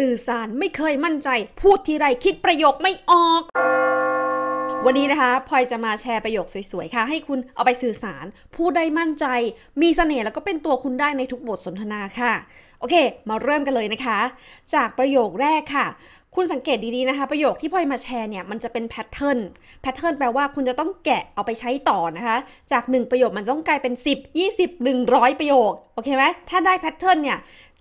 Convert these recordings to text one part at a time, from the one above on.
สื่อสารไม่เคยมั่นใจ พูดทีไรคิดประโยคไม่ออก วันนี้นะคะพลอยจะมาแชร์ประโยคสวยๆค่ะ ให้คุณเอาไปสื่อสารพูดได้มั่นใจ มีสเสน่ห์แล้วก็เป็นตัวคุณได้ในทุกบทสนทนาค่ะ โอเค มาเริ่มกันเลยนะคะ จากประโยคแรกค่ะ คุณสังเกตดีๆนะคะ ประโยคที่พลอยมาแชร์เนี่ยมันจะเป็นแพทเทิร์นแพทเทิร์นแปลว่าคุณจะต้องแกะเอาไปใช้ต่อนะคะ จาก1ประโยคมันต้องกลายเป็น10 20 100 ประโยคโอเคไหมถ้าได้แพทเทิร์นเนี่ย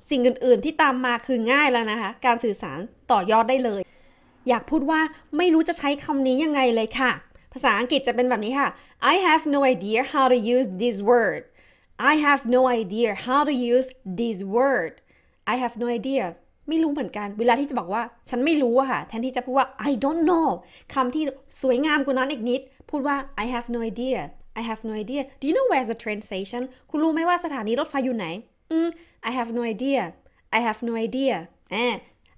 สิ่งอื่นๆที่ตามมาคือง่ายแล้วนะคะ การสื่อสารต่อยอดได้เลย อยากพูดว่าไม่รู้จะใช้คำนี้ยังไงเลยค่ะ ภาษาอังกฤษจะเป็นแบบนี้ค่ะ I have no idea how to use this word I have no idea how to use this word I have no idea ไม่รู้เหมือนกัน เวลาที่จะบอกว่าฉันไม่รู้อะค่ะ แทนที่จะพูดว่า I don't know คำที่สวยงามกว่านั้นอีกนิด พูดว่า I have no idea I have no idea Do you know where's the train station คุณรู้ไหมว่าสถานีรถไฟอยู่ไหน I have no idea I have no idea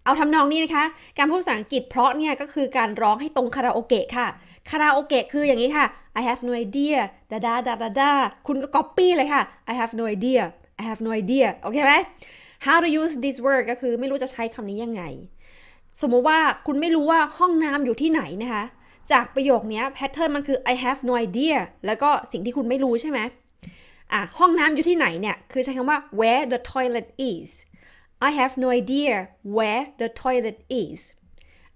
เอาทำนองนี้นะคะ การพูดภาษาอังกฤษเพราะเนี่ยก็คือการร้องให้ตรงคาราโอเกะค่ะ คาราโอเกะคืออย่างนี้ค่ะ I have no idea ดาดาดาดาดาคุณก็ copy เลยค่ะ I have no idea I have no idea โอเคไหม How to use this word ก็คือไม่รู้จะใช้คำนี้ยังไง สมมติว่าคุณไม่รู้ว่าห้องน้ำอยู่ที่ไหนนะคะ จากประโยคนี้แพทเทิร์นมันคือ I have no idea แล้วก็สิ่งที่คุณไม่รู้ใช่ไหมอ่ะห้องน้ำอยู่ที่ไหนเนี่ย คือใช้คำว่า where the toilet is I have no idea where the toilet is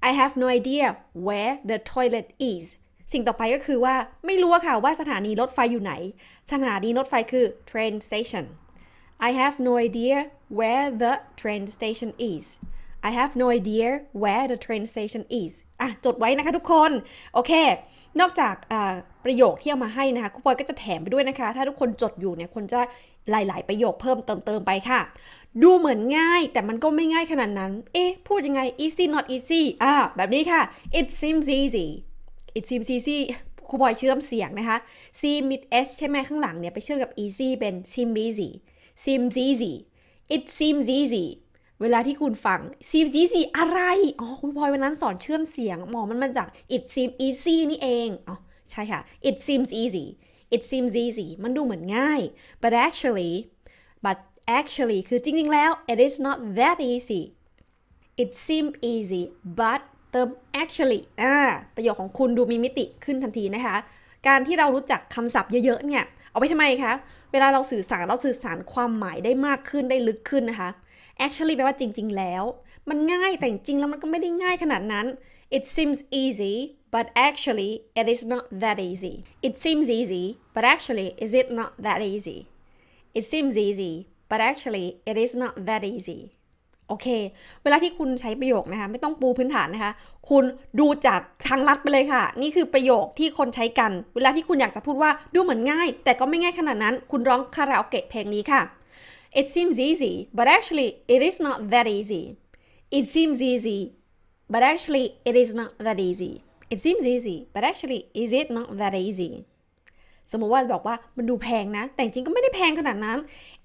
I have no idea where the toilet is สิ่งต่อไปก็คือว่าไม่รู้ค่ะว่าสถานีรถไฟอยู่ไหน สถานีรถไฟคือ train station I have no idea where the train station is I have no idea where the train station is อ่ะจดไว้นะคะทุกคน โอเค นอกจากประโยคที่เอามาให้นะคะคุณปอยก็จะแถมไปด้วยนะคะ ถ้าทุกคนจดอยู่เนี่ยคนจะหลายๆประโยคเพิ่มเติมเติมไปค่ะ ดูเหมือนง่ายแต่มันก็ไม่ง่ายขนาดนั้น เอ๊ะพูดยังไง easy not easy อ่าแบบนี้ค่ะ it seems easy it seems easy ครูปอยเชื่อมเสียงนะคะ seem with s ใช่ไหมข้างหลังเนี่ยไปเชื่อมกับ easy เป็น seem easy seems easy it seems easy เวลาที่คุณฟังซีมซีซีอะไร อ๋อ คุณพลอยวันนั้นสอนเชื่อมเสียง หมอมันมาจาก it seems easy นี่เอง อ๋อ ใช่ค่ะ it seems easy it seems easy มันดูเหมือนง่าย but actually but actually คือจริง ๆแล้ว it is not that easy it seems easy but เติม actually อ่า ประโยคของคุณดูมีมิติขึ้นทันทีนะคะ การที่เรารู้จักคำศัพท์เยอะๆเนี่ย เอาไปทำไมคะ เวลาเราสื่อสารเราสื่อสารความหมายได้มากขึ้นได้ลึกขึ้นนะคะ actually แปลว่าจริง ๆแล้ว มันง่ายแต่จริงแล้วมันก็ไม่ได้ง่ายขนาดนั้น it seems easy but actually it is not that easy it seems easy but actually is it not that easy it seems easy but actually it is not that easy โอเคเวลาที่คุณใช้ประโยคนะคะไม่ต้องปูพื้นฐานนะคะคุณดูจากทางลัดไปเลยค่ะ นี่คือประโยคที่คนใช้กัน เวลาที่คุณอยากจะพูดว่าดูเหมือนง่ายแต่ก็ไม่ง่ายขนาดนั้น คุณร้องคาราโอเกะเพลงนี้ค่ะ It seems easy, but actually it is not that easy. It seems easy, but actually it is not that easy. It seems easy, but actually is it not that easy? สมมติว่าบอกว่ามันดูแพงนะแต่จริงก็ไม่ได้แพงขนาดนั้น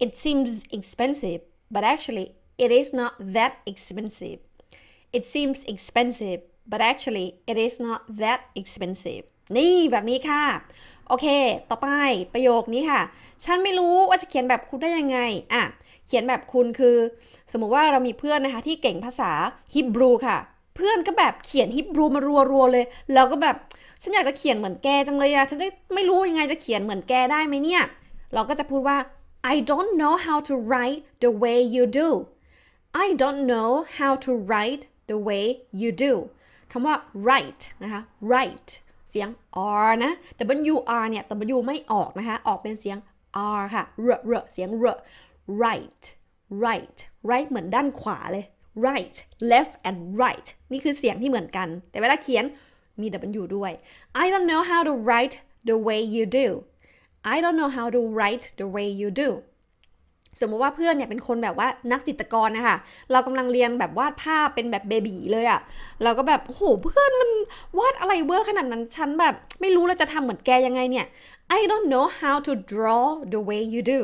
It seems expensive, but actually it is not that expensive. It seems expensive, but actually it is not that expensive. นี่แบบนี้ค่ะโอเค ต่อไปประโยคนี้ค่ะ ฉันไม่รู้ว่าจะเขียนแบบคุณได้ยังไงอ่ะเขียนแบบคุณคือ สมมุติว่าเรามีเพื่อนนะคะที่เก่งภาษาฮิบรูค่ะ เพื่อนก็แบบเขียนฮิบรูมารัวๆ เลย แล้วก็แบบฉันอยากจะเขียนเหมือนแกจังเลยอะฉันจะไม่รู้ยังไงจะเขียนเหมือนแกได้ไหมเนี่ย เราก็จะพูดว่า I don't know how to write the way you do I don't know how to write the way you do คำว่า write นะคะ write เสียง r นะ w r เนี่ย w ไม่ออกนะคะ ออกเป็นเสียง r ค่ะ r r เสียง r right right right เหมือนด้านขวาเลย right left and right นี่คือเสียงที่เหมือนกัน แต่เวลาเขียนมี w ด้วย I don't know how to write the way you do I don't know how to write the way you do สมมติว่าเพื่อนเนี่ยเป็นคนแบบว่านักจิตกรนะคะเรากำลังเรียนแบบวาดภาพเป็นแบบเบบีเลยอะ่ะเราก็แบบโหเพื่อนมันวาดอะไรเวอร์ขนาดนั้น ฉันแบบไม่รู้เราจะทำเหมือนแกยังไงเนี่ย I don't know how to draw the way you do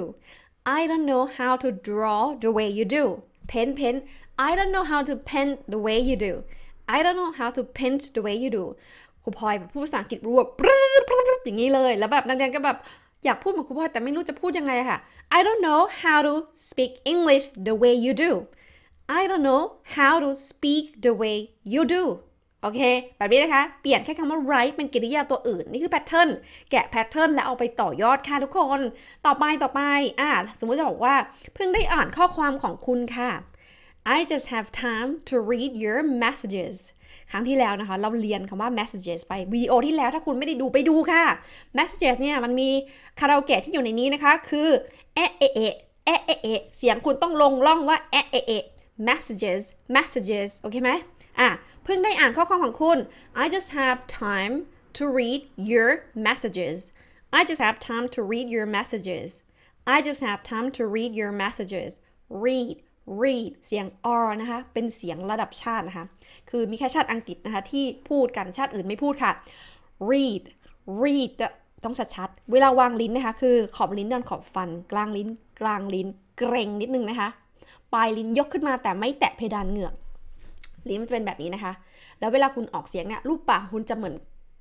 I don't know how to draw the way you do paint paint I don't know how to paint the way you do I don't know how to paint the way you do ครูพลอยแบบพูดภาษาอังกฤษรัวปรึ๊บอย่างนี้เลยแล้วแบบนักเรียนก็แบบอยากพูดเหมือนคุณพ่อแต่ไม่รู้จะพูดยังไงค่ะ I don't know how to speak English the way you do I don't know how to speak the way you do โอเค แบบนี้นะคะ เปลี่ยนแค่คำว่า right เป็นกริยาตัวอื่น นี่คือแพทเทิร์นแกะแพทเทิร์นแล้วเอาไปต่อยอดค่ะทุกคนต่อไปต่อไปอ่าสมมุติจะบอกว่าเพิ่งได้อ่านข้อความของคุณค่ะ I just have time to read your messages ครั้งที่แล้วนะคะเราเรียนคำว่า messages ไปวิดีโอที่แล้วถ้าคุณไม่ได้ดูไปดูค่ะ messages เนี่ยมันมีคาราโอเกะที่อยู่ในนี้นะคะ คือเอะเอะเอะเอะเสียงคุณต้องลงล่องว่าเอะเอะ messages messages โอเคไหมอ่ะเพิ่งได้อ่านข้อความของคุณ I just have time to read your messages I just have time to read your messages I just have time to read your messages read read เสียง r นะคะ เป็นเสียงระดับชาตินะคะ คือมีแค่ชาติอังกฤษนะคะ ที่พูดกัน ชาติอื่นไม่พูดค่ะ read read ต้องชัดๆ เวลาวางลิ้นนะคะ คือขอบลิ้นด้านขอบฟัน กลางลิ้น กลางลิ้น เกรงนิดนึงนะคะ ปลายลิ้นยกขึ้นมาแต่ไม่แตะเพดานเหงือก ลิ้นมันจะเป็นแบบนี้นะคะ แล้วเวลาคุณออกเสียงเนี่ย รูปปากคุณจะเหมือน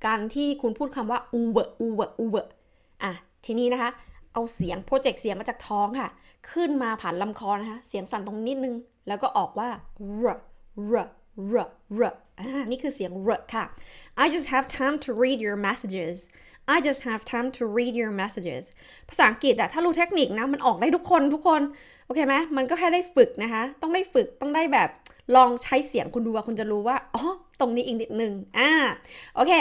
การที่คุณพูดคำว่า อูเวอร์อูเวอร์อูเวอร์อ่ะ ทีนี้นะคะ เอาเสียงโปรเจกต์เสียงมาจากท้องค่ะขึ้นมาผ่านลำคอนะคะ เสียงสั่นตรงนิดนึง แล้วก็ออกว่า r r r r นี่คือเสียง r ค่ะ I just have time to read your messages I just have time to read your messages ภาษาอังกฤษอะถ้ารู้เทคนิคนะมันออกได้ทุกคนทุกคน โอเคไหมมันก็แค่ได้ฝึกนะคะ ต้องได้ฝึกต้องได้แบบลองใช้เสียงคุณดูว่า คุณจะรู้ว่า อ๋อ ตรงนี้อีกนิดนึง อ่าโอเค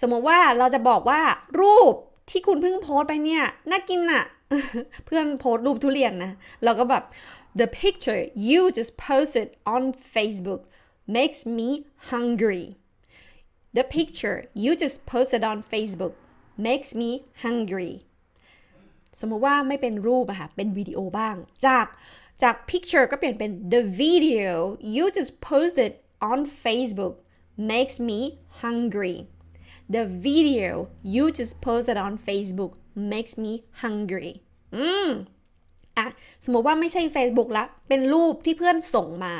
สมมติว่าเราจะบอกว่ารูปที่คุณเพิ่งโพสไปเนี่ยน่ากินอะเพื่อนโพสรูปทุเรียนนะ เราก็แบบ the picture you just posted on Facebook makes me hungry the picture you just posted on Facebook makes me hungry สมมติว่าไม่เป็นรูปอะค่ะ เป็นวิดีโอบ้าง จากจาก picture ก็เปลี่ยนเป็น the video you just posted on Facebook makes me hungry the video you just posted on Facebook makes me hungry อืมอ่ะสมมติว่าไม่ใช่ Facebook ละเป็นรูปที่เพื่อนส่งมา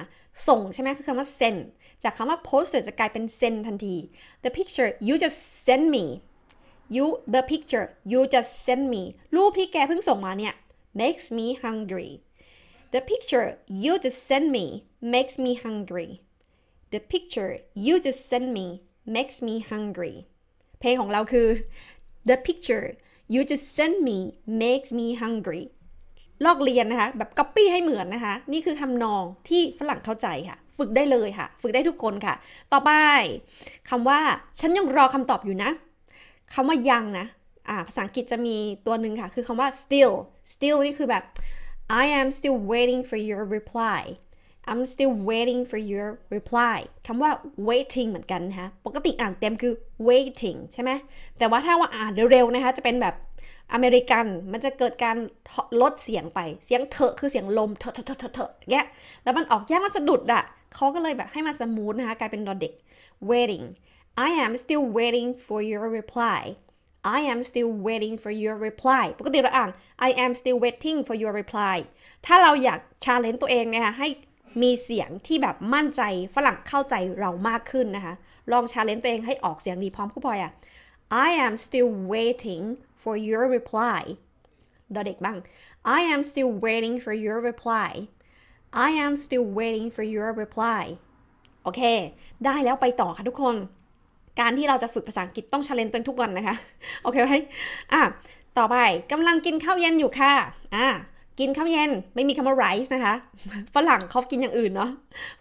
ส่งใช่ไหมคือคำว่า send จากคำว่า post จะกลายเป็น send ทันที the picture you just send me you the picture you just send me รูปที่แกเพิ่งส่งมาเนี่ย makes me hungry the picture you just send me makes me hungry the picture you just send me makes me hungry พลงของเราคือ the picture you just send me makes me hungry ลอกเรียนนะคะ แบบก๊อปปี้ให้เหมือนนะคะ นี่คือทำนองที่ฝรั่งเข้าใจค่ะ ฝึกได้เลยค่ะ ฝึกได้ทุกคนค่ะ ต่อไปคำว่าฉันยังรอคำตอบอยู่นะคำว่ายังนะะภาษาอังกฤษจะมีตัวหนึ่งค่ะ คือคำว่า still still นี่คือแบบ I am still waiting for your reply I'm still waiting for your reply คำว่า waiting เหมือนกันนะคะ ปกติอ่านเต็มคือ waiting ใช่ไหม แต่ว่าถ้าว่าอ่านเร็วๆนะคะ จะเป็นแบบอเมริกัน มันจะเกิดการลดเสียงไป เสียงเถอะคือเสียงลมเถอะเถอะเถอะเถอะแะแล้วมันออกยากมันสะดุดอะ่ะเขาก็เลยแบบให้มันสมูทนะคะ กลายเป็นดอเด็ก waiting I am still waiting for your reply I am still waiting for your reply ปกติเราอ่าน I am still waiting for your reply ถ้าเราอยากชาเลนจ์ตัวเองนะคะให้มีเสียงที่แบบมั่นใจฝรั่งเข้าใจเรามากขึ้นนะคะ ลองชาเลนจ์ตัวเองให้ออกเสียงดีพร้อมคู่พลอยอะ I am still waiting for your reply ดอเด็กบ้าง I am still waiting for your reply I am still waiting for your reply โอเค ได้แล้วไปต่อค่ะทุกคน การที่เราจะฝึกภาษาอังกฤษต้องชาเลนจ์ตัวเองทุกวันนะคะ โอเคไหมอ่ะต่อไปกำลังกินข้าวเย็นอยู่ค่ะอ่ะกินข้าวเย็นไม่มีคำว่าไรซ์นะคะฝรั่งเขากินอย่างอื่นเนาะ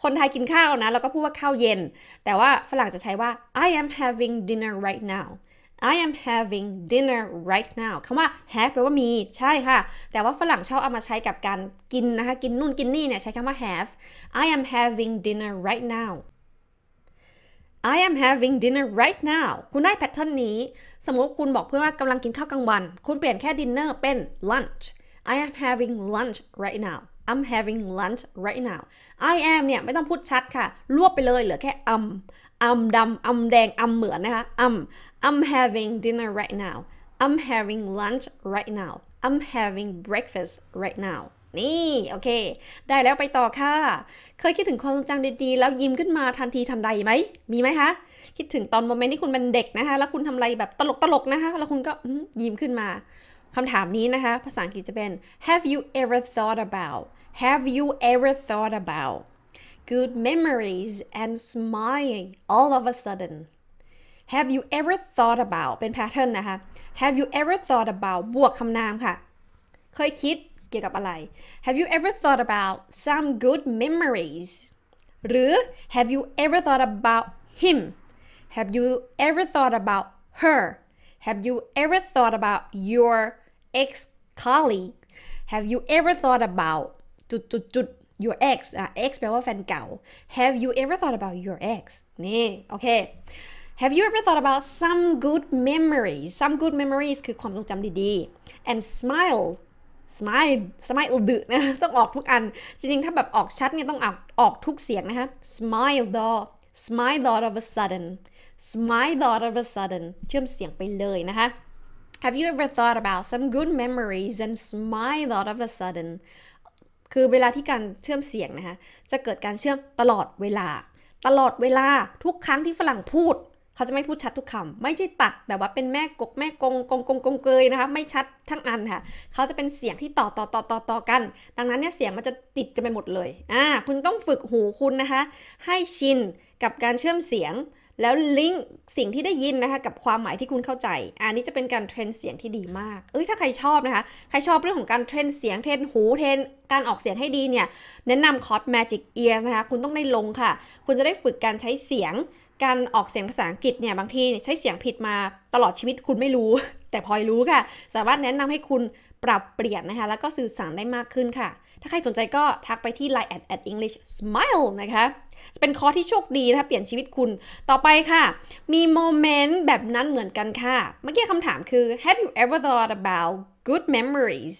คนไทยกินข้าวนะแล้วก็พูดว่าข้าวเย็น แต่ว่าฝรั่งจะใช้ว่า I am having dinner right now I am having dinner right now คำว่า have แปลว่ามีใช่ค่ะแต่ว่าฝรั่งชอบเอามาใช้กับการกินนะคะกินนู่นกินนี่เนี่ยใช้คำว่า have I am having dinner right now I am having dinner right now คุณได้แพทเทิร์นนี้สมมติคุณบอกเพื่อนว่ากำลังกินข้าวกลางวัน คุณเปลี่ยนแค่ dinner เป็น lunch I am having lunch right now I'm having lunch right now I am เนี่ยไม่ต้องพูดชัดค่ะ รวบไปเลยเหลือแค่ am am ดำ am แดง am เหมือนนะคะ am I'm having dinner right now I'm having lunch right now I'm having breakfast right now นี่ โอเค ได้แล้วไปต่อค่ะ เคยคิดถึงความทรงจำดีๆ แล้วยิ้มขึ้นมาทันทีทันใดไหม มีไหมคะ คิดถึงตอนโมเมนต์ที่คุณเป็นเด็กนะคะ แล้วคุณทำอะไรแบบตลกๆนะคะ แล้วคุณก็ยิ้มขึ้นมาคำถามนี้นะคะภาษาอังกฤษจะเป็น Have you ever thought about Have you ever thought about good memories and smiling all of a sudden Have you ever thought about เป็น Have you ever thought about บวกคำนามค่ะ เคยคิดเกี่ยวกับอะไร Have you ever thought about some good memories หรือ Have you ever thought about him Have you ever thought about her Have you ever thought about your ex colleague have you ever thought about จุดจุดจุด your ex อ่ะ ex แปลว่าแฟนเก่า have you ever thought about your ex นี่โอเค have you ever thought about some good memories some good memories คือความทรงจำดีๆ and smile smile smile ดึกนะต้องออกทุกอัน จริงๆ ถ้าแบบออกชัดเนี่ยต้องออกออกทุกเสียงนะคะ smile door smile door of a sudden smile door of a sudden เชื่อมเสียงไปเลยนะคะ Have you ever thought about some good memories and smiled all of a sudden คือเวลาที่การเชื่อมเสียงนะคะ จะเกิดการเชื่อมตลอดเวลา ตลอดเวลาทุกครั้งที่ฝรั่งพูด เขาจะไม่พูดชัดทุกคำ ไม่ใช่ตัดแบบว่าเป็นแม่กกแม่กงกงกงกงเกยนะคะ ไม่ชัดทั้งอันค่ะ เขาจะเป็นเสียงที่ต่อต่อต่อต่อต่อกัน ดังนั้นเนี่ยเสียงมันจะติดกันไปหมดเลยอ่าคุณต้องฝึกหูคุณนะคะ ให้ชินกับการเชื่อมเสียงแล้วลิงก์สิ่งที่ได้ยินนะคะกับความหมายที่คุณเข้าใจอันนี้จะเป็นการเทรนเสียงที่ดีมากเอ้ยถ้าใครชอบนะคะ ใครชอบเรื่องของการเทรนเสียงเทรนหูเทรนการออกเสียงให้ดีเนี่ย แนะนำคอร์ส Magic Ears นะคะคุณต้องได้ลงค่ะ คุณจะได้ฝึกการใช้เสียง การออกเสียงภาษาอังกฤษเนี่ยบางทีใช้เสียงผิดมาตลอดชีวิตคุณไม่รู้ แต่พลอยรู้ค่ะสามารถแนะนำให้คุณปรับเปลี่ยนนะคะแล้วก็สื่อสารได้มากขึ้นค่ะ ถ้าใครสนใจก็ทักไปที่ line at english smile นะคะเป็นคอร์สที่โชคดีนะคะเปลี่ยนชีวิตคุณต่อไปค่ะ มีโมเมนต์แบบนั้นเหมือนกันค่ะ เมื่อกี้คำถามคือ have you ever thought about good memories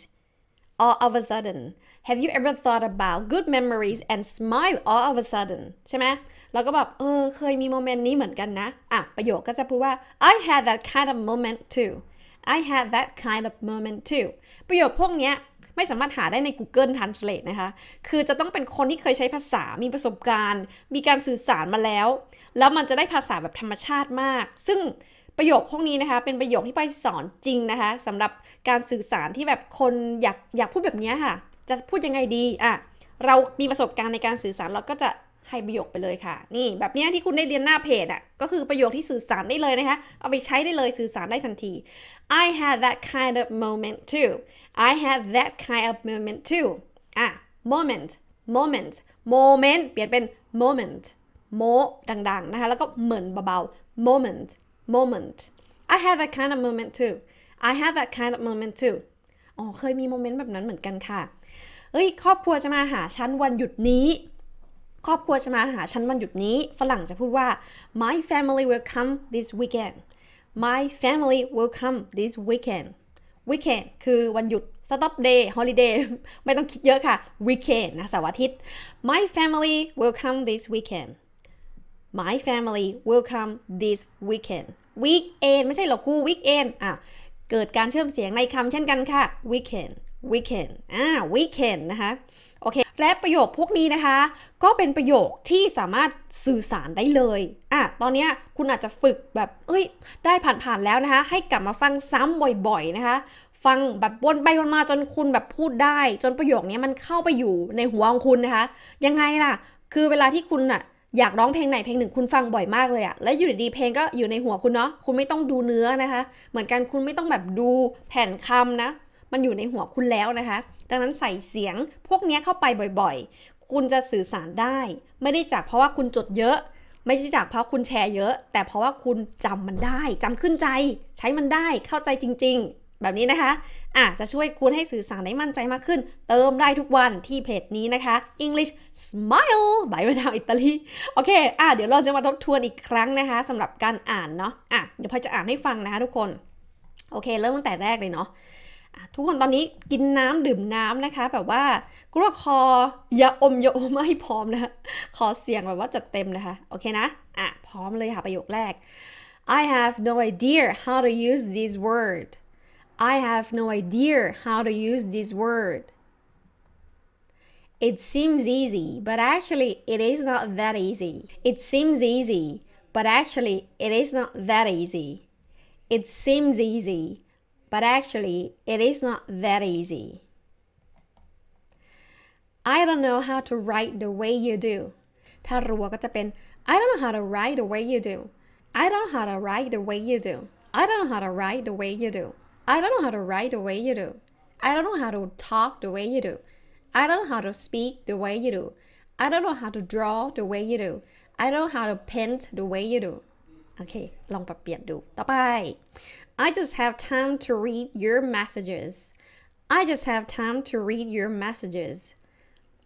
all of a sudden have you ever thought about good memories and smile all of a sudden ใช่ไหมเราก็แบบเออเคยมีโมเมนต์นี้เหมือนกันนะอ่ะประโยคก็จะพูดว่า I had that kind of moment too I had that kind of moment too ประโยคพวกนี้ไม่สามารถหาได้ใน Google Translate นะคะ คือจะต้องเป็นคนที่เคยใช้ภาษามีประสบการณ์ มีการสื่อสารมาแล้ว แล้วมันจะได้ภาษาแบบธรรมชาติมาก ซึ่งประโยคพวกนี้นะคะ เป็นประโยคที่ไปสอนจริงนะคะ สำหรับการสื่อสารที่แบบคนอยากอยากพูดแบบนี้ค่ะ จะพูดยังไงดี อ่ะ เรามีประสบการณ์ในการสื่อสารเราก็จะให้ประโยคไปเลยค่ะ นี่แบบนี้ที่คุณได้เรียนหน้าเพจอะ่ะ ก็คือประโยคที่สื่อสารได้เลยนะคะ เอาไปใช้ได้เลยสื่อสารได้ทันที I had that kind of moment too I had that kind of moment too อ่ะ moment moment moment เปลี่ยนเป็น moment โมดัง ๆ นะคะ แล้วก็เหมือนเบาๆ moment moment I had that kind of moment too I had that kind of moment too อ๋อ เคยมีโมเมนต์แบบนั้นเหมือนกันค่ะเอ้ย ครอบครัวจะมาหาฉันวันหยุดนี้ครอบครัวจะมาหาฉันวันหยุดนี้ ฝรั่งจะพูดว่า my family will come this weekend my family will come this weekend weekend คือวันหยุด stop day holiday ไม่ต้องคิดเยอะค่ะ weekend นะเสาร์อาทิตย์ my family will come this weekend my family will come this weekend weekend ไม่ใช่หรอกครู weekend อ่ะเกิดการเชื่อมเสียงในคำเช่นกันค่ะ weekend weekend อ่า weekend นะคะ โอเค และประโยคพวกนี้นะคะ ก็เป็นประโยคที่สามารถสื่อสารได้เลย อ่ะตอนนี้คุณอาจจะฝึกแบบ เอ้ย ได้ผ่านๆแล้วนะคะ ให้กลับมาฟังซ้ำบ่อยๆนะคะ ฟังแบบวนไปวนมาจนคุณแบบพูดได้ จนประโยคนี้มันเข้าไปอยู่ในหัวของคุณนะคะ ยังไงล่ะ คือเวลาที่คุณอะอยากร้องเพลงไหนเพลงหนึ่งคุณฟังบ่อยมากเลยอะแล้วอยู่ดีๆเพลงก็อยู่ในหัวคุณเนาะ คุณไม่ต้องดูเนื้อนะคะ เหมือนกันคุณไม่ต้องแบบดูแผ่นคำนะมันอยู่ในหัวคุณแล้วนะคะ ดังนั้นใส่เสียงพวกนี้เข้าไปบ่อยๆ คุณจะสื่อสารได้ ไม่ได้จากเพราะว่าคุณจดเยอะ ไม่ใช่จากเพราะคุณแชร์เยอะ แต่เพราะว่าคุณจำมันได้ จำขึ้นใจ ใช้มันได้ เข้าใจจริง ๆ แบบนี้นะคะ อาจจะช่วยคุณให้สื่อสารได้มั่นใจมากขึ้น เติมได้ทุกวันที่เพจนี้นะคะ English Smile ายวันาวอิตาลี โอเคอ่ะเดี๋ยวเราจะมาทบทวนอีกครั้งนะคะสำหรับการอ่านเนาะอ่ะเดี๋ยวพอจะอ่านให้ฟังนะคะทุกคน โอเค เริ่มตั้งแต่แรกเลยเนาะทุกคนตอนนี้กินน้ำดื่มน้ำนะคะ แบบว่ากลัวคออย่าอมอย่าอมไม่พร้อมนะขอเสียงแบบว่าจัดเต็มนะคะ โอเคนะ อ่ะ พร้อมเลยค่ะ ประโยคแรก I have no idea how to use this word I have no idea how to use this word It seems easy but actually it is not that easy It seems easy but actually it is not that easy It seems easy but actually it is not that easy. I don't know how to write the way you do I don't know how to write the way you do I don't know how to write the way you do I don't know how to write the way you do I don't know how to write the way you do I don't know how to talk the way you do I don't know how to speak the way you do I don't know how to draw the way you do I don't know how to paint the way you do โอเคต่อไป I just have time to read your messages I just have time to read your messages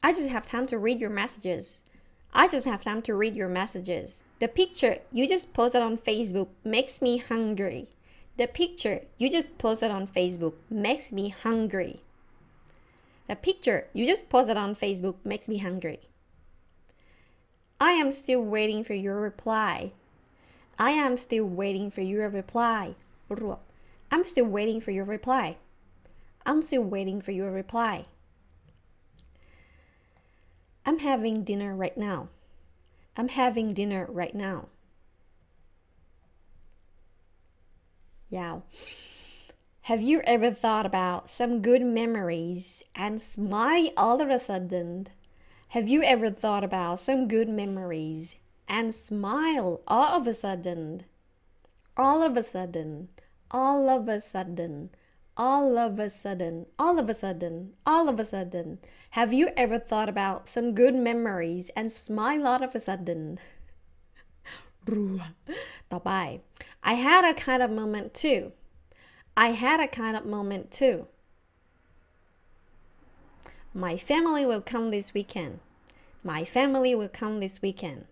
I just have time to read your messages I just have time to read your messages The picture you just posted on Facebook makes me hungry The picture you just posted on Facebook makes me hungry The picture you just posted on Facebook makes me hungry I am still waiting for your reply I am still waiting for your reply I'm still waiting for your reply I'm still waiting for your reply I'm having dinner right now I'm having dinner right now Yeah. Have you ever thought about some good memories and smile all of a sudden? Have you ever thought about some good memories and smile all of a sudden. All of a sudden. All of a sudden. All of a sudden. All of a sudden. All of a sudden. Have you ever thought about some good memories and smile all of a sudden? I had a kind of moment too I had a kind of moment too My family will come this weekend My family will come this weekend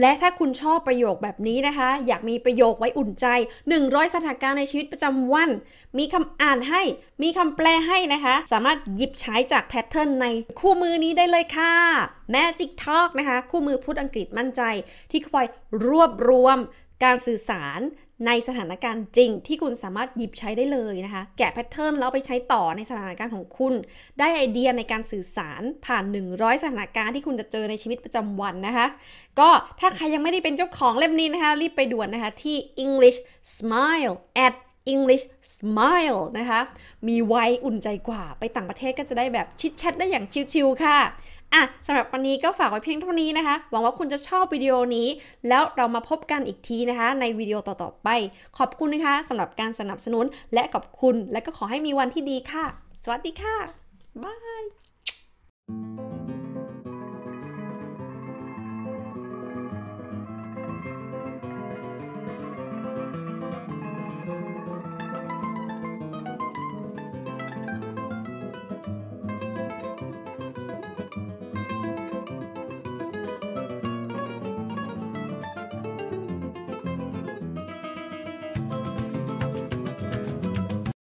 และถ้าคุณชอบประโยคแบบนี้นะคะ อยากมีประโยคไว้อุ่นใจ 100 สถานการณ์ในชีวิตประจำวัน มีคำอ่านให้มีคำแปลให้นะคะ สามารถหยิบใช้จากแพทเทิร์นในคู่มือนี้ได้เลยค่ะ Magic Talk นะคะ คู่มือพูดอังกฤษมั่นใจ ที่คอยรวบรวมการสื่อสารในสถานการณ์จริงที่คุณสามารถหยิบใช้ได้เลยนะคะ แกะแพทเทิร์นแล้วไปใช้ต่อในสถานการณ์ของคุณ ได้ไอเดียในการสื่อสารผ่าน 100 สถานการณ์ที่คุณจะเจอในชีวิตประจำวันนะคะ ก็ถ้าใครยังไม่ได้เป็นเจ้าของเล่มนี้นะคะ รีบไปด่วนนะคะ ที่ English Smile at English Smile นะคะมีไว้อุ่นใจกว่าไปต่างประเทศก็จะได้แบบชิดแชทได้อย่างชิวๆค่ะอ่ะ สำหรับวันนี้ก็ฝากไว้เพียงเท่านี้นะคะ หวังว่าคุณจะชอบวิดีโอนี้แล้วเรามาพบกันอีกทีนะคะ ในวิดีโอต่อ ๆ ไป ขอบคุณนะคะสำหรับการสนับสนุนและขอบคุณและก็ขอให้มีวันที่ดีค่ะ สวัสดีค่ะบาย